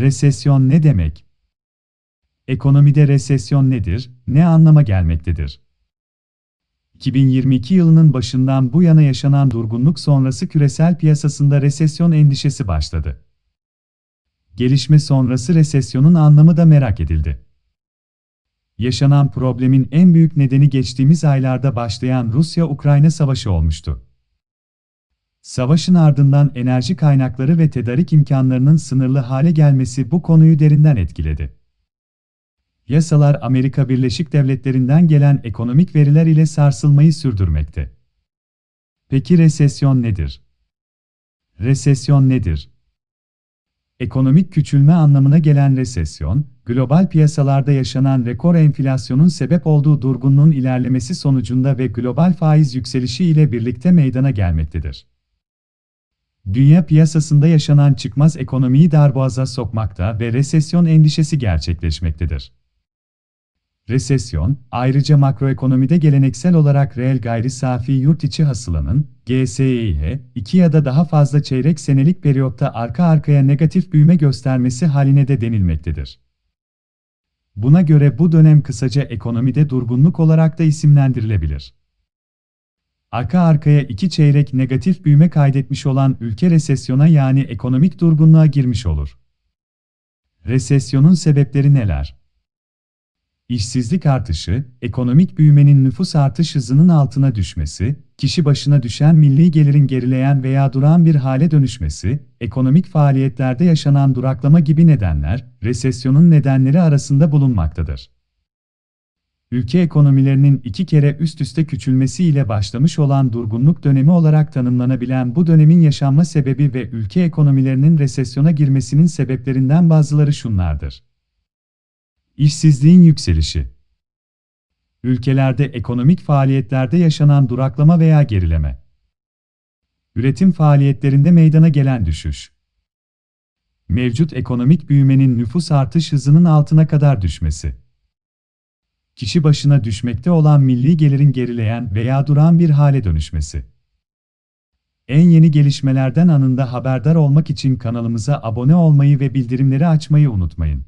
Resesyon ne demek? Ekonomide resesyon nedir, ne anlama gelmektedir? 2022 yılının başından bu yana yaşanan durgunluk sonrası küresel piyasasında resesyon endişesi başladı. Gelişme sonrası resesyonun anlamı da merak edildi. Yaşanan problemin en büyük nedeni geçtiğimiz aylarda başlayan Rusya-Ukrayna savaşı olmuştu. Savaşın ardından enerji kaynakları ve tedarik imkanlarının sınırlı hale gelmesi bu konuyu derinden etkiledi. Yasalar Amerika Birleşik Devletleri'nden gelen ekonomik veriler ile sarsılmayı sürdürmekte. Peki resesyon nedir? Resesyon nedir? Ekonomik küçülme anlamına gelen resesyon, global piyasalarda yaşanan rekor enflasyonun sebep olduğu durgunluğun ilerlemesi sonucunda ve global faiz yükselişi ile birlikte meydana gelmektedir dünya piyasasında yaşanan çıkmaz ekonomiyi darboğaza sokmakta ve resesyon endişesi gerçekleşmektedir. Resesyon, ayrıca makroekonomide geleneksel olarak reel gayri safi yurt içi hasılanın, GSİH, e iki ya da daha fazla çeyrek senelik periyotta arka arkaya negatif büyüme göstermesi haline de denilmektedir. Buna göre bu dönem kısaca ekonomide durgunluk olarak da isimlendirilebilir arka arkaya iki çeyrek negatif büyüme kaydetmiş olan ülke resesyona yani ekonomik durgunluğa girmiş olur. Resesyonun sebepleri neler? İşsizlik artışı, ekonomik büyümenin nüfus artış hızının altına düşmesi, kişi başına düşen milli gelirin gerileyen veya duran bir hale dönüşmesi, ekonomik faaliyetlerde yaşanan duraklama gibi nedenler, resesyonun nedenleri arasında bulunmaktadır ülke ekonomilerinin iki kere üst üste küçülmesiyle başlamış olan durgunluk dönemi olarak tanımlanabilen bu dönemin yaşanma sebebi ve ülke ekonomilerinin resesyona girmesinin sebeplerinden bazıları şunlardır. İşsizliğin yükselişi Ülkelerde ekonomik faaliyetlerde yaşanan duraklama veya gerileme. Üretim faaliyetlerinde meydana gelen düşüş. Mevcut ekonomik büyümenin nüfus artış hızının altına kadar düşmesi kişi başına düşmekte olan milli gelirin gerileyen veya duran bir hale dönüşmesi. En yeni gelişmelerden anında haberdar olmak için kanalımıza abone olmayı ve bildirimleri açmayı unutmayın.